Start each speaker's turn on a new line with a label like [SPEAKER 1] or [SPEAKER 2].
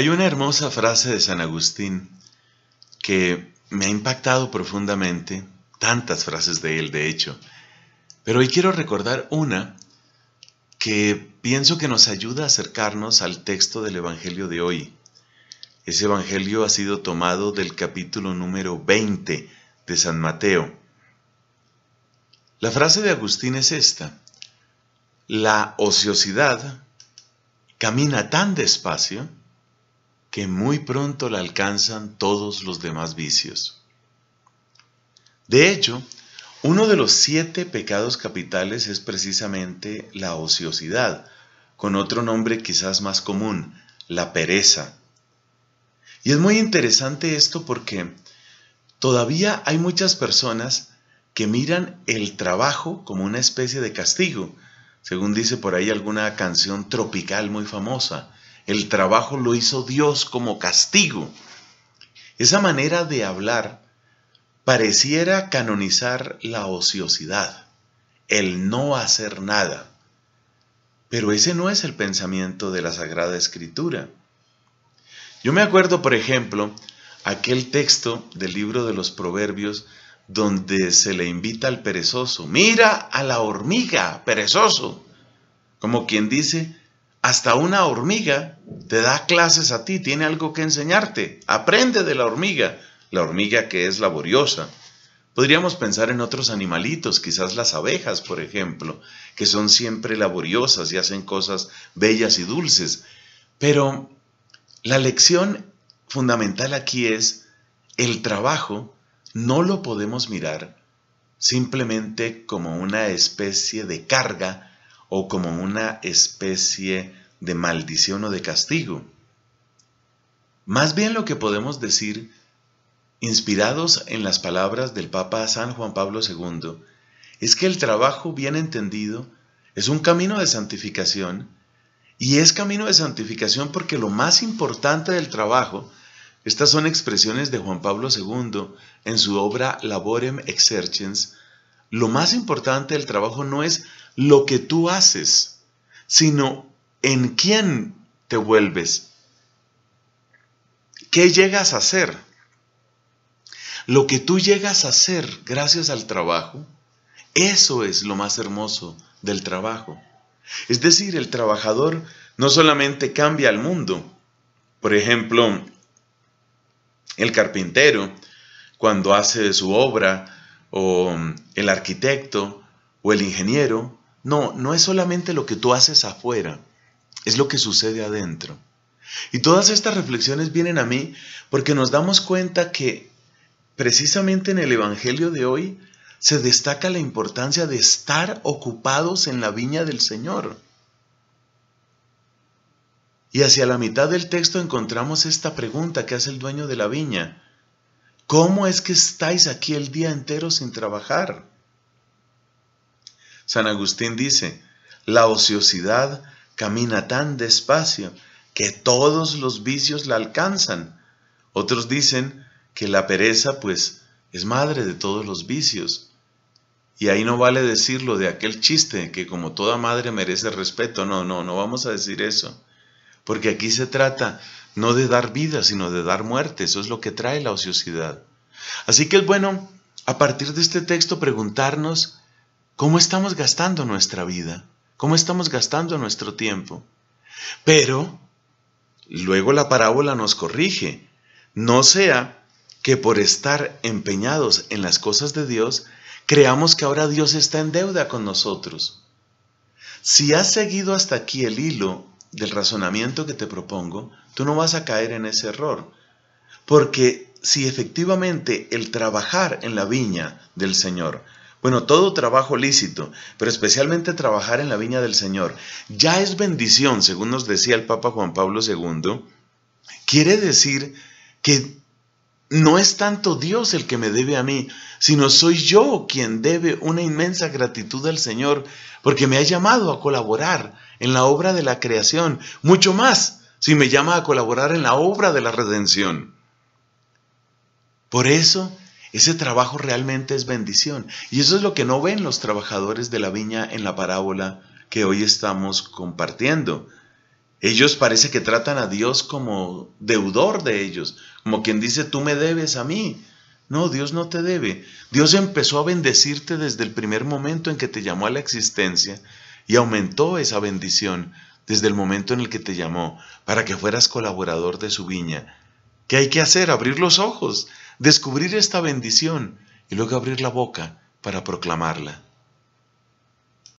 [SPEAKER 1] Hay una hermosa frase de San Agustín que me ha impactado profundamente, tantas frases de él de hecho, pero hoy quiero recordar una que pienso que nos ayuda a acercarnos al texto del Evangelio de hoy. Ese Evangelio ha sido tomado del capítulo número 20 de San Mateo. La frase de Agustín es esta. La ociosidad camina tan despacio que muy pronto la alcanzan todos los demás vicios. De hecho, uno de los siete pecados capitales es precisamente la ociosidad, con otro nombre quizás más común, la pereza. Y es muy interesante esto porque todavía hay muchas personas que miran el trabajo como una especie de castigo, según dice por ahí alguna canción tropical muy famosa. El trabajo lo hizo Dios como castigo. Esa manera de hablar pareciera canonizar la ociosidad, el no hacer nada. Pero ese no es el pensamiento de la Sagrada Escritura. Yo me acuerdo, por ejemplo, aquel texto del libro de los Proverbios donde se le invita al perezoso, mira a la hormiga, perezoso, como quien dice, hasta una hormiga te da clases a ti, tiene algo que enseñarte. Aprende de la hormiga, la hormiga que es laboriosa. Podríamos pensar en otros animalitos, quizás las abejas, por ejemplo, que son siempre laboriosas y hacen cosas bellas y dulces. Pero la lección fundamental aquí es, el trabajo no lo podemos mirar simplemente como una especie de carga o como una especie de maldición o de castigo. Más bien lo que podemos decir, inspirados en las palabras del Papa San Juan Pablo II, es que el trabajo bien entendido es un camino de santificación y es camino de santificación porque lo más importante del trabajo, estas son expresiones de Juan Pablo II en su obra Laborem Exercens, lo más importante del trabajo no es lo que tú haces, sino en quién te vuelves. ¿Qué llegas a hacer? Lo que tú llegas a hacer gracias al trabajo, eso es lo más hermoso del trabajo. Es decir, el trabajador no solamente cambia el mundo. Por ejemplo, el carpintero, cuando hace su obra, o el arquitecto, o el ingeniero, no, no es solamente lo que tú haces afuera, es lo que sucede adentro. Y todas estas reflexiones vienen a mí porque nos damos cuenta que precisamente en el Evangelio de hoy se destaca la importancia de estar ocupados en la viña del Señor. Y hacia la mitad del texto encontramos esta pregunta que hace el dueño de la viña. ¿Cómo es que estáis aquí el día entero sin trabajar? San Agustín dice, la ociosidad camina tan despacio que todos los vicios la alcanzan. Otros dicen que la pereza pues es madre de todos los vicios. Y ahí no vale decirlo de aquel chiste que como toda madre merece respeto. No, no, no vamos a decir eso. Porque aquí se trata no de dar vida, sino de dar muerte. Eso es lo que trae la ociosidad. Así que es bueno, a partir de este texto, preguntarnos ¿Cómo estamos gastando nuestra vida? ¿Cómo estamos gastando nuestro tiempo? Pero luego la parábola nos corrige. No sea que por estar empeñados en las cosas de Dios, creamos que ahora Dios está en deuda con nosotros. Si has seguido hasta aquí el hilo del razonamiento que te propongo, tú no vas a caer en ese error. Porque si efectivamente el trabajar en la viña del Señor bueno, todo trabajo lícito, pero especialmente trabajar en la viña del Señor, ya es bendición, según nos decía el Papa Juan Pablo II, quiere decir que no es tanto Dios el que me debe a mí, sino soy yo quien debe una inmensa gratitud al Señor, porque me ha llamado a colaborar en la obra de la creación, mucho más si me llama a colaborar en la obra de la redención. Por eso ese trabajo realmente es bendición. Y eso es lo que no ven los trabajadores de la viña en la parábola que hoy estamos compartiendo. Ellos parece que tratan a Dios como deudor de ellos, como quien dice, tú me debes a mí. No, Dios no te debe. Dios empezó a bendecirte desde el primer momento en que te llamó a la existencia y aumentó esa bendición desde el momento en el que te llamó para que fueras colaborador de su viña. ¿Qué hay que hacer? Abrir los ojos, descubrir esta bendición y luego abrir la boca para proclamarla.